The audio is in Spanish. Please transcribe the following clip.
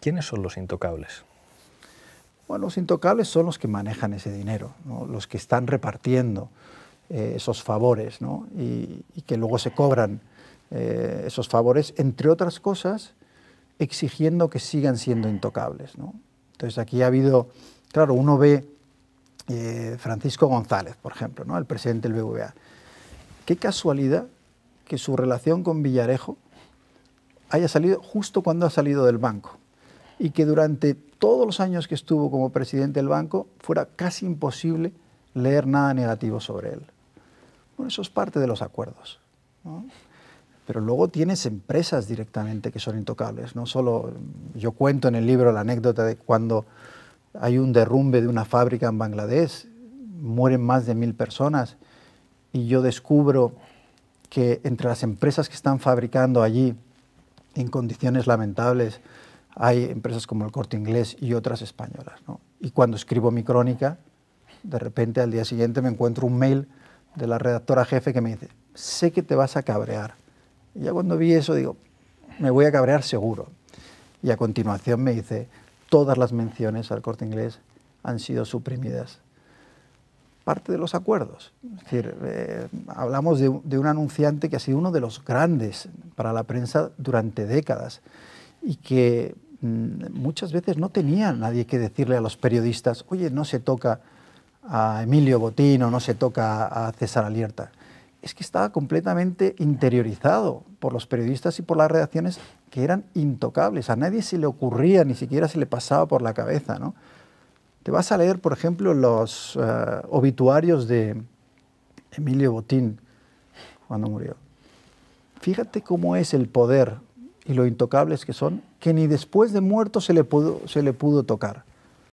¿Quiénes son los intocables? Bueno, los intocables son los que manejan ese dinero, los que están repartiendo eh, esos favores y, que luego se cobran eh, esos favores, entre otras cosas, exigiendo que sigan siendo intocables. Entonces aquí ha habido, claro, uno ve eh, Francisco González, por ejemplo, el presidente del BVA. Qué casualidad que su relación con Villarejo haya salido justo cuando ha salido del banco y que durante todos los años que estuvo como presidente del banco fuera casi imposible leer nada negativo sobre él. Bueno, eso es parte de los acuerdos. Pero luego tienes empresas directamente que son intocables. No solo yo cuento en el libro la anécdota de cuando hay un derrumbe de una fábrica en Bangladesh, mueren más de mil personas y yo descubro que entre las empresas que están fabricando allí en condiciones lamentables hay empresas como el Corte Inglés y otras españolas. ¿no? Y cuando escribo mi crónica, de repente al día siguiente me encuentro un mail de la redactora jefe que me dice, sé que te vas a cabrear. Y ya cuando vi eso digo, me voy a cabrear seguro. Y a continuación me dice, todas las menciones al corte inglés han sido suprimidas. Parte de los acuerdos. Es decir, eh, hablamos de, de, un anunciante que ha sido uno de los grandes para la prensa durante décadas y que Mm, muchas veces no tenía nadie que decirle a los periodistas, oye, no se toca a Emilio Botín o no se toca a César Alierta. Es que estaba completamente interiorizado por los periodistas y por las redacciones que eran intocables. A nadie se le ocurría, ni siquiera se le pasaba por la cabeza. ¿no? Te vas a leer, por ejemplo, los eh, obituarios de Emilio Botín cuando murió. Fíjate cómo es el poder y lo intocables que son que ni después de muerto se le pudo, se le pudo tocar.